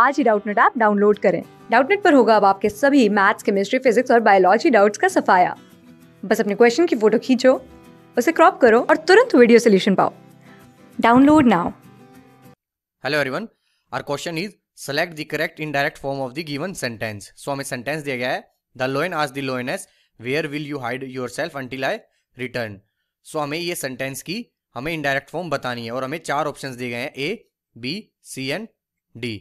आज ही Doubtnut app download करें डाउटनेट पर होगा अब आपके सभी मैथ्स केमिस्ट्री फिजिक्स और बायोलॉजी डाउट्स का सफाया बस अपने क्वेश्चन की फोटो खींचो उसे क्रॉप करो और तुरंत वीडियो सोल्यूशन पाओ download now hello everyone our question is select the correct indirect form of the given sentence so हमें सेंटेंस दिया गया है द लोइन आज the lioness where will you hide yourself until I return so हमें ये sentence की हमें indirect form बतानी है और हमें चार ऑप्शंस दिए गए हैं A B C and D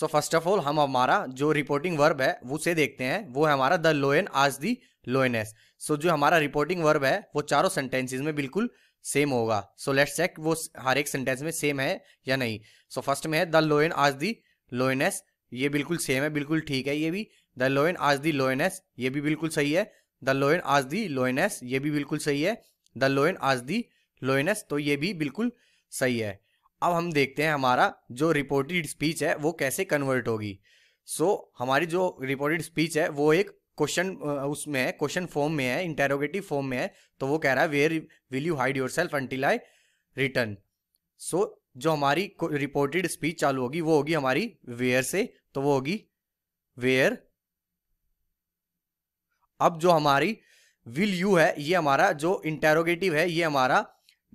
so first of all हम हमारा जो रिपोर्टिंग वर्ब है उसे देखते हैं वो है हमारा द लोयन आज दी लोयनेस सो जो हमारा रिपोर्टिंग वर्ब है वो चारों सेंटेंसेज में बिल्कुल सेम होगा सो लेट्स चेक वो हर एक सेंटेंस में सेम है या नहीं सो so, फर्स्ट में है द लोयन आज दी लोयनेस ये बिल्कुल सेम है बिल्कुल ठीक है ये भी द लोयन आज दी लोयनेस ये भी बिल्कुल सही है द लोयन आज दी लोयनेस ये भी बिल्कुल सही है द लोयन आज दी लोयनेस तो ये भी बिल्कुल सही है अब हम देखते हैं हमारा जो रिपोर्टेड स्पीच है वो कैसे कन्वर्ट होगी सो so, हमारी जो रिपोर्टेड स्पीच है वो एक क्वेश्चन उसमें है क्वेश्चन फॉर्म में है इंटेरोगेटिव फॉर्म में है तो वो कह रहा है where will you hide yourself until I return so जो हमारी रिपोर्टेड स्पीच चालू होगी वो होगी हमारी वेयर से तो वो होगी वेयर अब जो हमारी विल यू है ये हमारा जो इंटेरोगेटिव है ये हमारा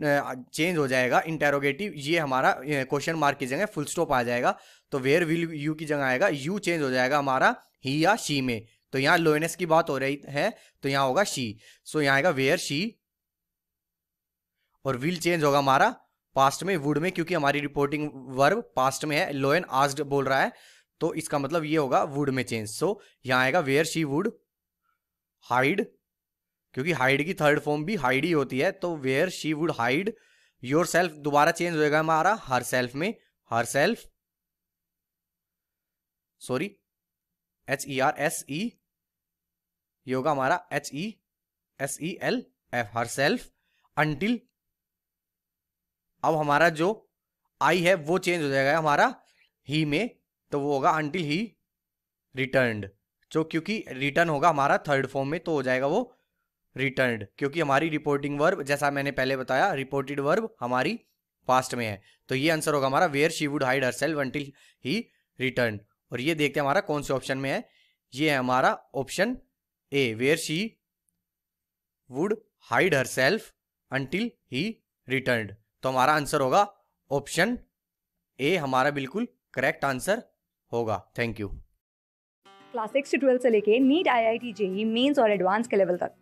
चेंज हो जाएगा इंटेरोगेटिव ये हमारा क्वेश्चन मार्क की जगह फुल स्टॉप आ जाएगा तो वेयर विल यू की जगह आएगा यू चेंज हो जाएगा हमारा ही या शी में तो यहाँ लोएनेस की बात हो रही है तो यहाँ होगा शी सो यहाँ आएगा वेयर शी और विल चेंज होगा हमारा पास्ट में वुड में क्योंकि हमारी रिपोर्टिंग वर्ब पास्ट में है लोएन आस्ड बोल रहा है तो इसका मतलब ये होगा वुड में चेंज सो यहाँ आएगा वेयर शी वुड हाइड क्योंकि हाइड की थर्ड फॉर्म भी हाइड ही होती है तो where she would hide yourself दोबारा चेंज होएगा हमारा हर सेल्फ में herself sorry H E R S E ये होगा हमारा H E S E L F herself until अब हमारा जो आई है वो चेंज हो जाएगा हमारा ही में तो वो होगा अंटिल ही रिटर्न जो क्योंकि रिटर्न होगा हमारा थर्ड फॉर्म में तो हो जाएगा वो रिटर्न क्योंकि हमारी रिपोर्टिंग वर्ब जैसा मैंने पहले बताया रिपोर्टेड वर्ब हमारी पास्ट में है तो ये आंसर होगा हमारा where she would hide herself until he return और ये देखते हैं हमारा कौन से ऑप्शन में है ये है हमारा option A where she would hide herself until he return तो हमारा आंसर होगा ऑप्शन ए हमारा बिल्कुल करेक्ट आंसर होगा थैंक यू क्लास सिक्स से लेके NEET I I T JEE Mains और एडवांस के लेवल तक